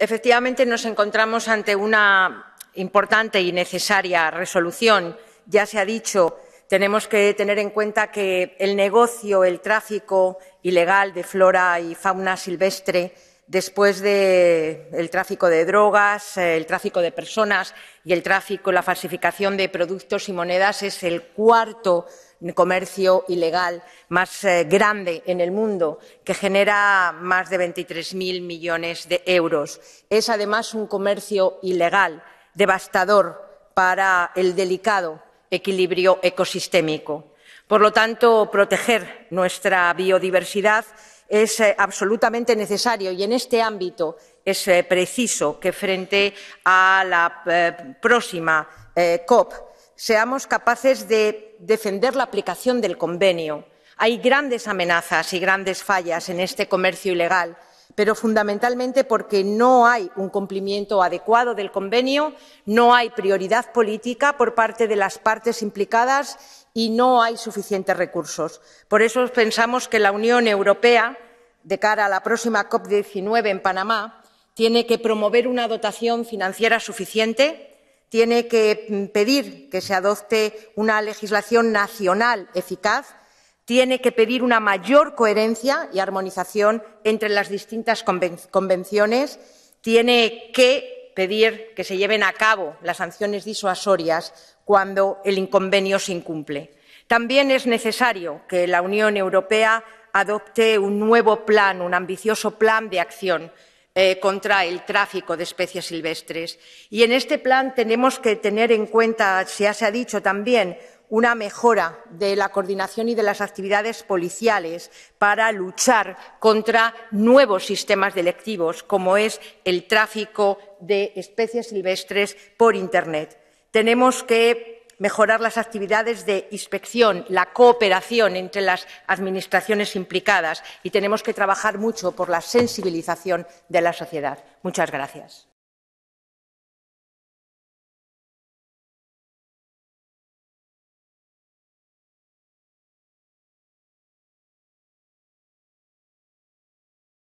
Efectivamente, nos encontramos ante una importante y necesaria resolución. Ya se ha dicho, tenemos que tener en cuenta que el negocio, el tráfico ilegal de flora y fauna silvestre, después del tráfico de drogas, eh, el tráfico de personas y el tráfico, la falsificación de productos y monedas, es el cuarto comercio ilegal más eh, grande en el mundo, que genera más de 23.000 millones de euros. Es además un comercio ilegal devastador para el delicado equilibrio ecosistémico. Por lo tanto, proteger nuestra biodiversidad es eh, absolutamente necesario y en este ámbito es eh, preciso que frente a la próxima COP seamos capaces de defender la aplicación del convenio. Hay grandes amenazas y grandes fallas en este comercio ilegal pero fundamentalmente porque no hay un cumplimiento adecuado del convenio, no hay prioridad política por parte de las partes implicadas y no hay suficientes recursos. Por eso pensamos que la Unión Europea, de cara a la próxima COP19 en Panamá, tiene que promover una dotación financiera suficiente tiene que mm, pedir que se adopte una legislación nacional eficaz, tiene que pedir una mayor coherencia y armonización entre las distintas convenciones, tiene que pedir que se lleven a cabo las sanciones disuasorias cuando el inconvenio se incumple. También es necesario que la Unión Europea adopte un nuevo plan, un ambicioso plan de acción eh, contra el tráfico de especies silvestres. Y en este plan tenemos que tener en cuenta, ya se ha dicho también, una mejora de la coordinación y de las actividades policiales para luchar contra nuevos sistemas delictivos, como es el tráfico de especies silvestres por Internet. Tenemos que mejorar las actividades de inspección, la cooperación entre las administraciones implicadas y tenemos que trabajar mucho por la sensibilización de la sociedad. Muchas gracias.